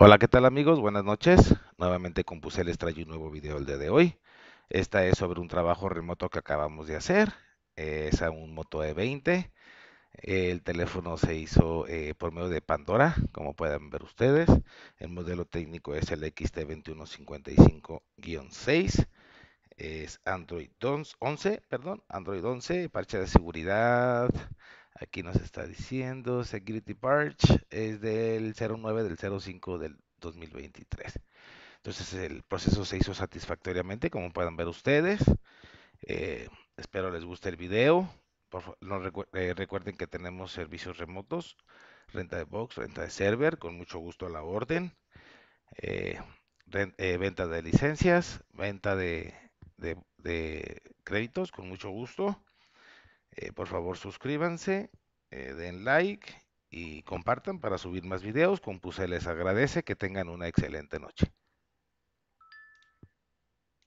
Hola, ¿qué tal amigos? Buenas noches. Nuevamente Compuse les trae un nuevo video el día de hoy. Esta es sobre un trabajo remoto que acabamos de hacer. Eh, es un Moto E20. El teléfono se hizo eh, por medio de Pandora, como pueden ver ustedes. El modelo técnico es el XT2155-6. Es Android 11, perdón, Android 11, parche de seguridad Aquí nos está diciendo Security Patch es del 09 del 05 del 2023. Entonces el proceso se hizo satisfactoriamente, como pueden ver ustedes. Eh, espero les guste el video. Eh, recuerden que tenemos servicios remotos, renta de box, renta de server, con mucho gusto a la orden. Eh, venta de licencias, venta de créditos, con mucho gusto. Eh, por favor, suscríbanse, eh, den like y compartan para subir más videos. Compuse les agradece que tengan una excelente noche.